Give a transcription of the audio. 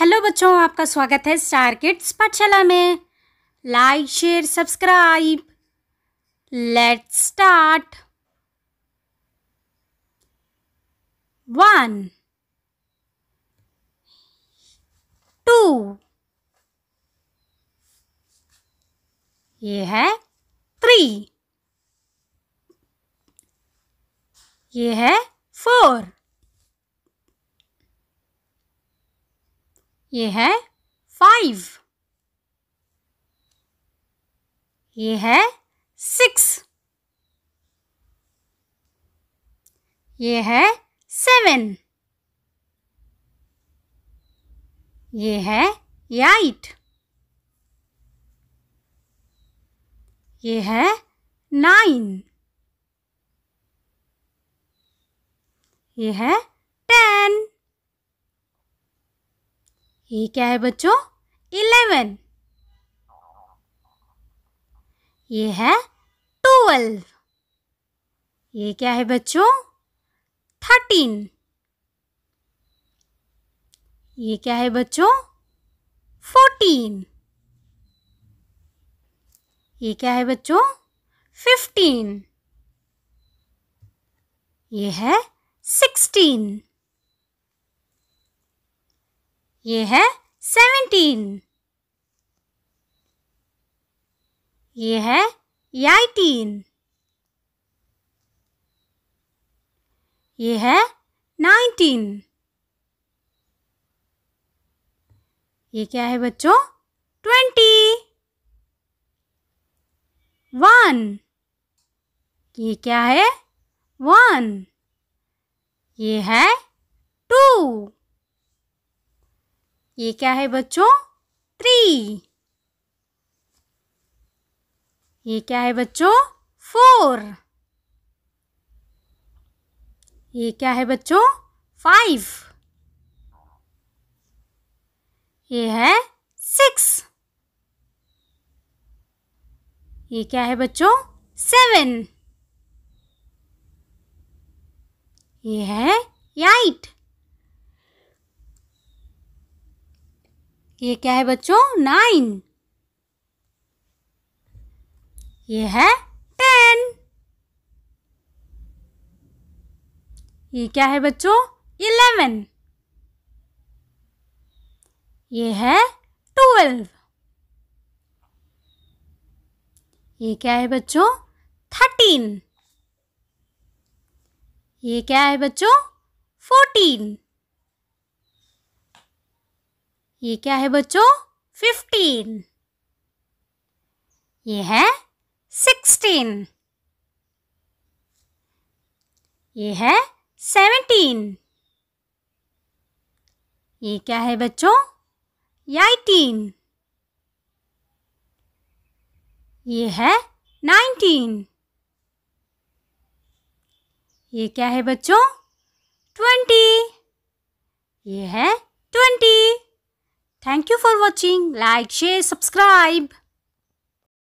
Hello बच्चों आपका स्वागत है स्टार किड्स पाठशाला में like share subscribe let start one two ये है थ्री ये है फोर ये है फाइव ये है सिक्स ये है सेवन ये है एट ये है नाइन ये है ये क्या है बच्चों इलेवन ये है ट्वेल्व ये क्या है बच्चों थर्टीन ये क्या है बच्चों फोर्टीन ये क्या है बच्चों फिफ्टीन ये है सिक्सटीन ये है सेवेंटीन ये है याइटीन ये है नाइनटीन ये क्या है बच्चों ट्वेंटी वन ये क्या है वन ये है टू ये क्या है बच्चों थ्री ये क्या है बच्चों फोर ये क्या है बच्चों फाइव ये है सिक्स ये क्या है बच्चों सेवन ये है एट ये क्या है बच्चों नाइन ये है टेन ये क्या है बच्चों इलेवन ये है ट्वेल्व ये क्या है बच्चों थर्टीन ये क्या है बच्चों फोर्टीन ये क्या है बच्चों फिफ्टीन ये है सिक्सटीन ये है सेवेंटीन ये क्या है बच्चों एटीन ये है नाइनटीन ये क्या है बच्चों ट्वेंटी ये है Thank you for watching. Like, share, subscribe.